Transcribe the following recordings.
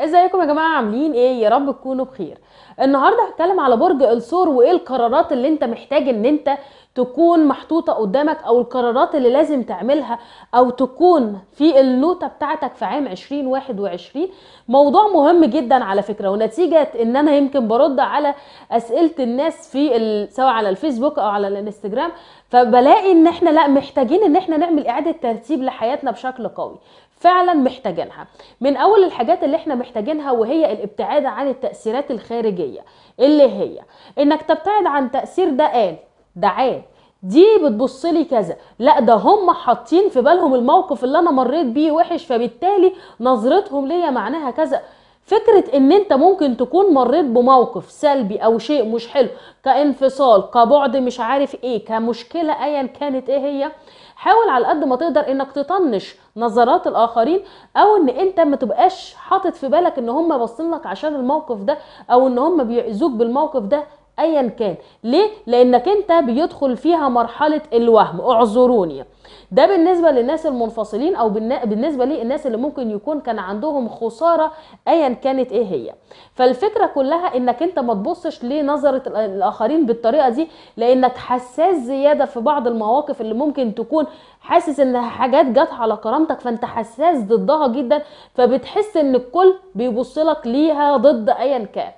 ازيكم يا جماعه عاملين ايه يا رب تكونوا بخير النهارده هتكلم على برج الثور وايه القرارات اللي انت محتاج ان انت تكون محطوطه قدامك او القرارات اللي لازم تعملها او تكون في النوته بتاعتك في عام 2021 موضوع مهم جدا على فكره ونتيجه ان انا يمكن برد على اسئله الناس في سواء على الفيسبوك او على الانستجرام فبلاقي ان احنا لا محتاجين ان احنا نعمل اعاده ترتيب لحياتنا بشكل قوي فعلا محتاجينها من اول الحاجات اللي احنا محتاجينها وهي الابتعاد عن التاثيرات الخارجيه اللي هي انك تبتعد عن تاثير ده قال ده عاد دي بتبص لي كذا لا ده هم حاطين في بالهم الموقف اللي انا مريت بيه وحش فبالتالي نظرتهم ليا معناها كذا فكره ان انت ممكن تكون مريت بموقف سلبي او شيء مش حلو كانفصال كبعد مش عارف ايه كمشكله ايا كانت ايه هي حاول على قد ما تقدر انك تطنش نظرات الاخرين او ان انت ما تبقاش حاطط في بالك ان هم باصين لك عشان الموقف ده او ان هم بيأذوك بالموقف ده ايا كان ليه لانك انت بيدخل فيها مرحله الوهم اعذروني ده بالنسبه للناس المنفصلين او بالنسبه للناس اللي ممكن يكون كان عندهم خساره ايا كانت ايه هي فالفكره كلها انك انت ما تبصش لنظره الاخرين بالطريقه دي لانك حساس زياده في بعض المواقف اللي ممكن تكون حاسس ان حاجات جت على كرامتك فانت حساس ضدها جدا فبتحس ان الكل بيبص لك ليها ضد ايا كان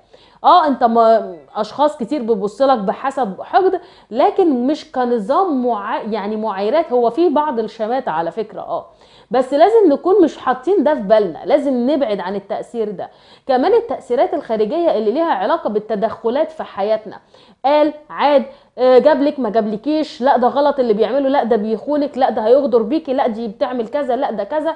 اه انت ما اشخاص كتير بتبص لك بحسب حقد لكن مش كنظام معا يعني معايرات هو في بعض الشماتة على فكرة اه بس لازم نكون مش حاطين ده في بالنا لازم نبعد عن التأثير ده كمان التأثيرات الخارجية اللي ليها علاقة بالتدخلات في حياتنا قال عاد آه، جابلك ما جابلكيش لا ده غلط اللي بيعمله لا ده بيخونك لا ده هيغدر بيكي لا دي بتعمل كذا لا ده كذا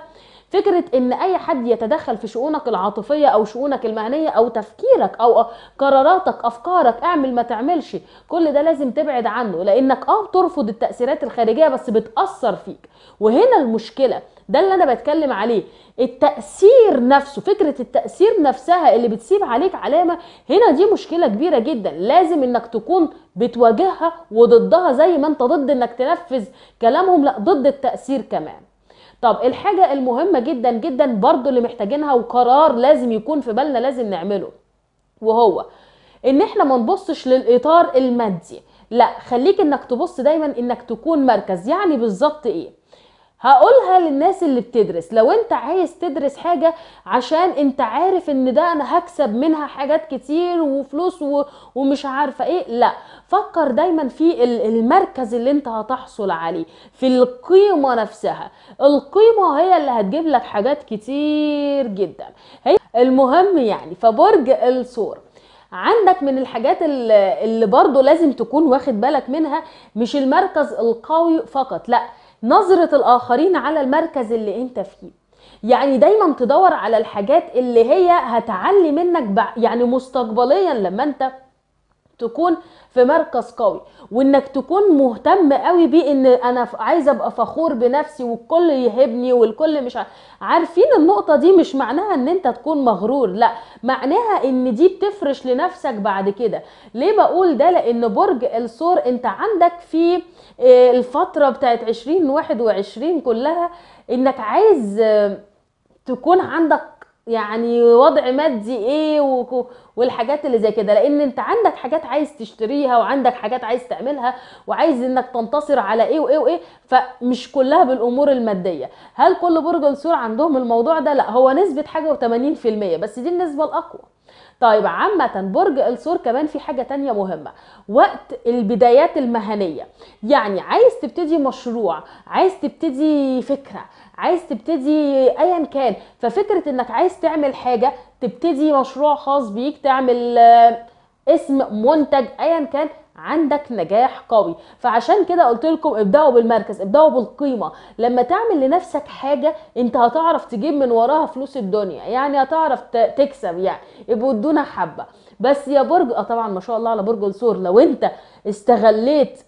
فكره ان اي حد يتدخل في شؤونك العاطفيه او شؤونك المهنيه او تفكيرك او قراراتك افكارك اعمل ما تعملش كل ده لازم تبعد عنه لانك اه ترفض التاثيرات الخارجيه بس بتاثر فيك وهنا المشكله ده اللي انا بتكلم عليه التاثير نفسه فكره التاثير نفسها اللي بتسيب عليك علامه هنا دي مشكله كبيره جدا لازم انك تكون بتواجهها وضدها زي ما انت ضد انك تنفذ كلامهم لا ضد التاثير كمان طب الحاجة المهمة جدا جدا برضو اللي محتاجينها وقرار لازم يكون في بالنا لازم نعمله وهو ان احنا ما نبصش للاطار المادي لا خليك انك تبص دايما انك تكون مركز يعني بالظبط ايه هقولها للناس اللي بتدرس لو انت عايز تدرس حاجة عشان انت عارف ان ده انا هكسب منها حاجات كتير وفلوس و... ومش عارفة ايه لا فكر دايما في المركز اللي انت هتحصل عليه في القيمة نفسها القيمة هي اللي هتجيب لك حاجات كتير جدا هي المهم يعني فبرج الثور عندك من الحاجات اللي برضو لازم تكون واخد بالك منها مش المركز القوي فقط لا نظرة الآخرين على المركز اللي أنت فيه يعني دايما تدور على الحاجات اللي هي هتعلي منك يعني مستقبليا لما أنت تكون في مركز قوي وانك تكون مهتم قوي بيه ان انا عايزه ابقى فخور بنفسي والكل يهبني والكل مش عارفين النقطه دي مش معناها ان انت تكون مغرور لا معناها ان دي بتفرش لنفسك بعد كده ليه بقول ده لان برج الثور انت عندك في آه، الفتره بتاعت 20 21 كلها انك عايز آه، تكون عندك يعني وضع مادي ايه والحاجات اللي زي كده لان انت عندك حاجات عايز تشتريها وعندك حاجات عايز تعملها وعايز انك تنتصر على ايه وايه وايه فمش كلها بالامور الماديه هل كل برج السور عندهم الموضوع ده لا هو نسبه حاجه و80% بس دي النسبه الاقوى طيب عامة برج الثور كمان في حاجة تانية مهمة وقت البدايات المهنية يعني عايز تبتدي مشروع عايز تبتدي فكرة عايز تبتدي ايا كان ففكرة انك عايز تعمل حاجة تبتدي مشروع خاص بيك تعمل آه، اسم منتج ايا كان عندك نجاح قوي فعشان كده قلت لكم ابداوا بالمركز ابداوا بالقيمه لما تعمل لنفسك حاجه انت هتعرف تجيب من وراها فلوس الدنيا يعني هتعرف تكسب يعني ابقوا ادونا حبه بس يا برج اه طبعا ما شاء الله على برج الثور لو انت استغليت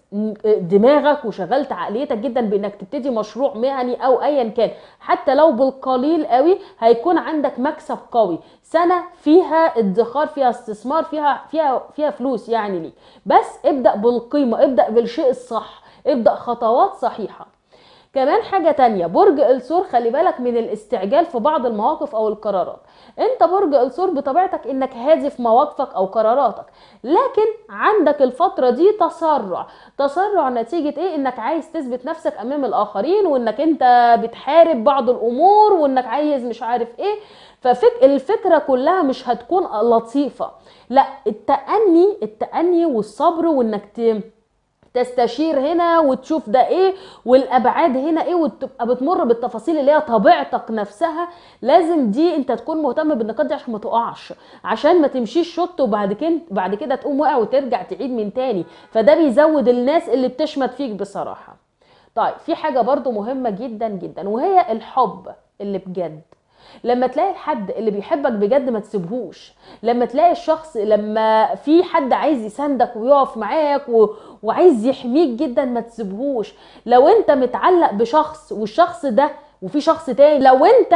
دماغك وشغلت عقليتك جدا بانك تبتدي مشروع مهني او ايا كان حتى لو بالقليل قوي هيكون عندك مكسب قوي سنه فيها ادخار فيها استثمار فيها فيها فيها فلوس يعني ليك بس ابدا بالقيمه ابدا بالشيء الصح ابدا خطوات صحيحه كمان حاجه تانية برج السور خلي بالك من الاستعجال في بعض المواقف او القرارات انت برج السور بطبيعتك انك هادف مواقفك او قراراتك لكن عندك الفتره دي تسرع تسرع نتيجه ايه انك عايز تثبت نفسك امام الاخرين وانك انت بتحارب بعض الامور وانك عايز مش عارف ايه ففك الفكره كلها مش هتكون لطيفه لا التأني التأني والصبر وانك ت... تستشير هنا وتشوف ده ايه والابعاد هنا ايه وتبقى بتمر بالتفاصيل اللي هي طبيعتك نفسها لازم دي انت تكون مهتم بالنقاط دي عشان ما تقعش عشان ما تمشيش شط وبعد كده بعد كده تقوم واقع وترجع تعيد من تاني فده بيزود الناس اللي بتشمت فيك بصراحه طيب في حاجه برضو مهمه جدا جدا وهي الحب اللي بجد لما تلاقي الحد اللي بيحبك بجد ما تسيبهوش لما تلاقي الشخص لما في حد عايز يساندك ويقف معاك و... وعايز يحميك جدا ما تسيبهوش لو انت متعلق بشخص والشخص ده وفي شخص تاني لو انت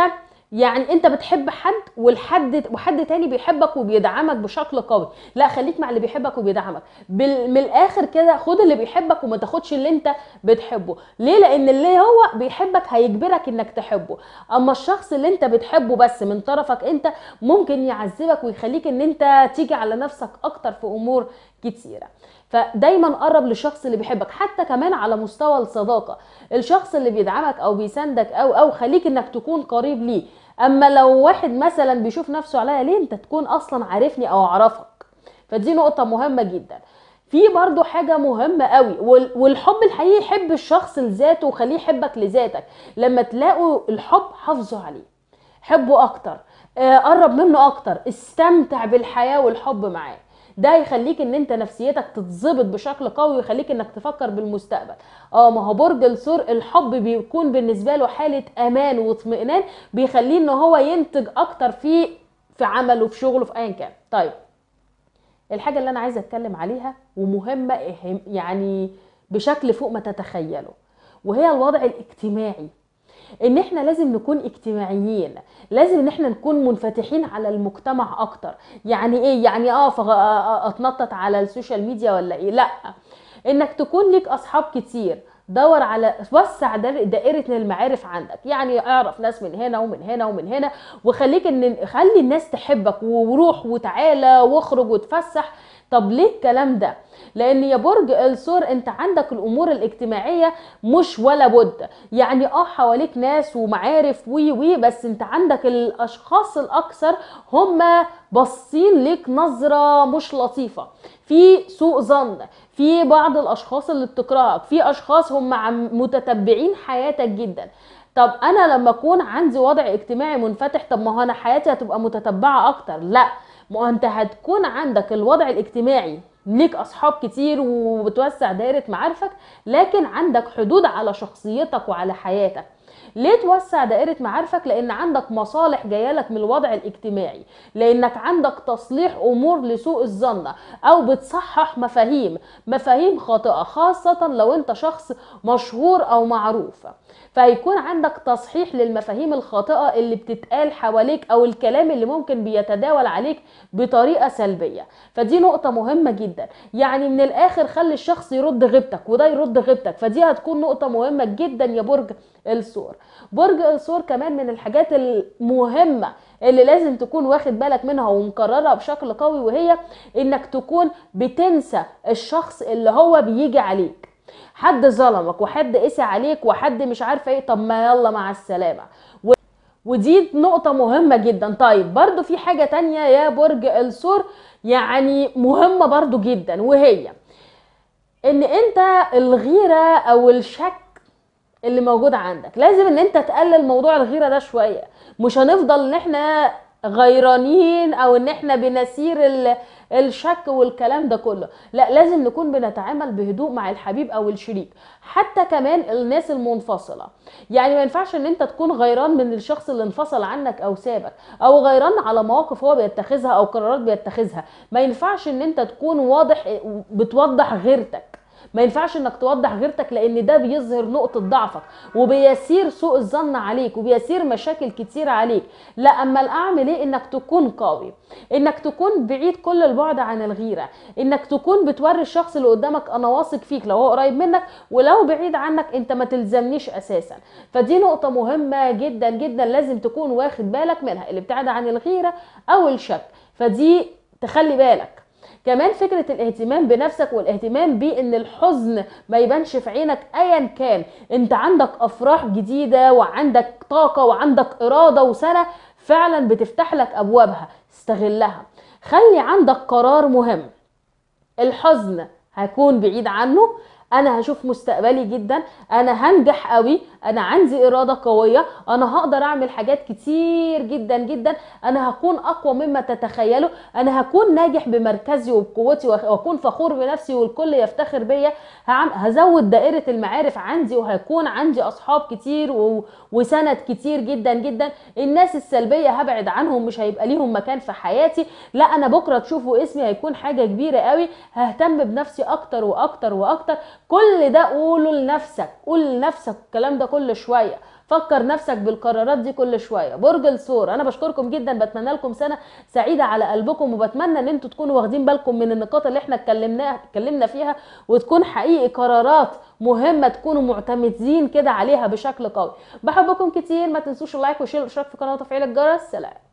يعني انت بتحب حد والحد وحد تاني بيحبك وبيدعمك بشكل قوي لا خليك مع اللي بيحبك وبيدعمك من الاخر كده خد اللي بيحبك وما تاخدش اللي انت بتحبه ليه لان اللي هو بيحبك هيجبرك انك تحبه اما الشخص اللي انت بتحبه بس من طرفك انت ممكن يعذبك ويخليك ان انت تيجي على نفسك اكتر في امور كتيره فدايما قرب للشخص اللي بيحبك حتى كمان على مستوى الصداقه الشخص اللي بيدعمك او بيساندك او او خليك انك تكون قريب ليه اما لو واحد مثلا بيشوف نفسه عليا ليه انت تكون اصلا عارفني او اعرفك فدي نقطه مهمه جدا في برضو حاجه مهمه قوي والحب الحقيقي يحب الشخص لذاته وخليه يحبك لذاتك لما تلاقوا الحب حافظوا عليه حبه اكتر آه، قرب منه اكتر استمتع بالحياه والحب معاه ده يخليك ان انت نفسيتك تتظبط بشكل قوي ويخليك انك تفكر بالمستقبل اه ما هو برج الثور الحب بيكون بالنسبه له حاله امان واطمئنان بيخليه ان هو ينتج اكتر في في عمله في شغله في ايا كان طيب الحاجه اللي انا عايزه اتكلم عليها ومهمه يعني بشكل فوق ما تتخيله وهي الوضع الاجتماعي ان احنا لازم نكون اجتماعيين لازم ان احنا نكون منفتحين على المجتمع اكتر يعني ايه يعني اقف اه آه، آه، اتنطط على السوشيال ميديا ولا ايه لا انك تكون ليك اصحاب كتير دور على وسع دائره المعارف عندك يعني اعرف ناس من هنا ومن هنا ومن هنا وخليك ان خلي الناس تحبك وروح وتعالى واخرج وتفسح طب ليه الكلام ده لان يا برج الثور انت عندك الامور الاجتماعيه مش ولا بد يعني اه حواليك ناس ومعارف وي وي بس انت عندك الاشخاص الاكثر هم باصين ليك نظره مش لطيفه في سوء ظن في بعض الاشخاص اللي بتكرهك في اشخاص هم متتبعين حياتك جدا طب انا لما اكون عندي وضع اجتماعي منفتح طب ما هو انا حياتي هتبقى متتبعه اكتر لا ما انت هتكون عندك الوضع الاجتماعي ليك اصحاب كتير وبتوسع دايره معارفك لكن عندك حدود على شخصيتك وعلى حياتك ليه توسع دائره معارفك لان عندك مصالح جايه لك من الوضع الاجتماعي لانك عندك تصليح امور لسوء الظن او بتصحح مفاهيم مفاهيم خاطئه خاصه لو انت شخص مشهور او معروف فيكون عندك تصحيح للمفاهيم الخاطئه اللي بتتقال حواليك او الكلام اللي ممكن بيتداول عليك بطريقه سلبيه فدي نقطه مهمه جدا يعني من الاخر خلي الشخص يرد غيبتك وده يرد غيبتك فدي هتكون نقطه مهمه جدا يا برج الثور برج الثور كمان من الحاجات المهمه اللي لازم تكون واخد بالك منها ومكررها بشكل قوي وهي انك تكون بتنسى الشخص اللي هو بيجي عليك حد ظلمك وحد قسي عليك وحد مش عارفه ايه طب ما يلا مع السلامه و... ودي نقطة مهمة جدا طيب برضو في حاجة تانية يا برج الثور يعني مهمة برضو جدا وهي ان انت الغيرة او الشك اللي موجود عندك لازم ان انت تقلل موضوع الغيره ده شويه مش هنفضل ان احنا غيرانين او ان احنا بنسير الشك والكلام ده كله لا لازم نكون بنتعامل بهدوء مع الحبيب او الشريك حتى كمان الناس المنفصله يعني ما ينفعش ان انت تكون غيران من الشخص اللي انفصل عنك او سابك او غيران على مواقف هو بيتخذها او قرارات بيتخذها ما ينفعش ان انت تكون واضح بتوضح غيرتك ما ينفعش انك توضح غيرتك لان ده بيظهر نقطه ضعفك وبيسير سوء الظن عليك وبيسير مشاكل كتير عليك لا اما الاعمل ايه انك تكون قوي انك تكون بعيد كل البعد عن الغيره انك تكون بتوري الشخص اللي قدامك انا واثق فيك لو هو قريب منك ولو بعيد عنك انت ما تلزمنيش اساسا فدي نقطه مهمه جدا جدا لازم تكون واخد بالك منها الابتعاد عن الغيره او الشك فدي تخلي بالك كمان فكره الاهتمام بنفسك والاهتمام بان الحزن ما يبانش في عينك ايا كان انت عندك افراح جديده وعندك طاقه وعندك اراده وسنه فعلا بتفتح لك ابوابها استغلها خلي عندك قرار مهم الحزن هكون بعيد عنه انا هشوف مستقبلي جدا انا هنجح قوي انا عندي اراده قويه انا هقدر اعمل حاجات كتير جدا جدا انا هكون اقوى مما تتخيله انا هكون ناجح بمركزي وبقوتي واكون فخور بنفسي والكل يفتخر بيا هزود دائره المعارف عندي وهيكون عندي اصحاب كتير و... وسند كتير جدا جدا الناس السلبيه هبعد عنهم مش هيبقى ليهم مكان في حياتي لا انا بكره تشوفوا اسمي هيكون حاجه كبيره قوي ههتم بنفسي اكتر واكتر واكتر كل ده قوله لنفسك قول لنفسك الكلام ده كل شويه فكر نفسك بالقرارات دي كل شويه برج الثور انا بشكركم جدا بتمنى لكم سنه سعيده على قلبكم وبتمنى ان انتوا تكونوا واخدين بالكم من النقاط اللي احنا اتكلمناها اتكلمنا فيها وتكون حقيقي قرارات مهمه تكونوا معتمدين كده عليها بشكل قوي بحبكم كتير ما تنسوش اللايك وشير والاشتراك في القناه وتفعيل الجرس سلام